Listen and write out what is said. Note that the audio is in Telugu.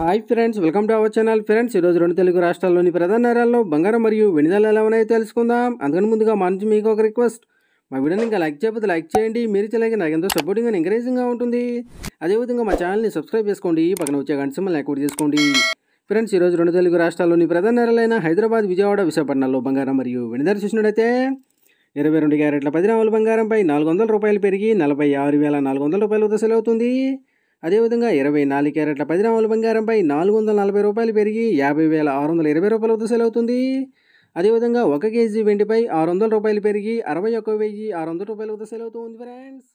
hi friends welcome to our channel friends ఈరోజు రెండు తెలుగు రాష్ట్రాల్లోని ప్రధాన నగరాల్లో బంగారం మరియు వెనిదల ఎలా ఉన్నాయో తెలుసుకుందాం అందుకని ముందుగా మా నుంచి మీకు ఒక రిక్వెస్ట్ మా వీడియోని ఇంకా లైక్ చేయకపోతే లైక్ చేయండి మీరు చేయలేక నాకు ఎంతో సపోర్టింగ్ అని ఎంకరేజింగ్గా ఉంటుంది అదేవిధంగా మా ఛానల్ని సబ్స్క్రైబ్ చేసుకోండి పక్కన వచ్చే గంట సింబల్ యాక్టివేట్ చేసుకోండి ఫ్రెండ్స్ ఈరోజు రెండు తెలుగు రాష్ట్రాల్లోని ప్రధాన నగరాలైన హైదరాబాద్ విజయవాడ విశాఖపట్నంలో బంగారం మరియు వెనిదల చూసినట్టయితే ఇరవై రెండు క్యారెట్ల పది రాముల బంగారంపై నాలుగు వందల రూపాయలు పెరిగి నలభై ఆరు వేల నాలుగు వందల రూపాయలు వసూలవుతుంది అదేవిధంగా ఇరవై నాలుగు క్యారెట్ల పది గ్రాముల బంగారంపై నాలుగు వందల నలభై రూపాయలు పెరిగి యాభై వేల ఆరు వందల ఇరవై రూపాయల వద్ద సెల్ అవుతుంది అదేవిధంగా ఒక కేజీ వెండిపై ఆరు వందల రూపాయలు పెరిగి అరవై ఒక్క వెయ్యి ఆరు వందల రూపాయల వద్ద సెల్ అవుతుంది ఫ్రెండ్స్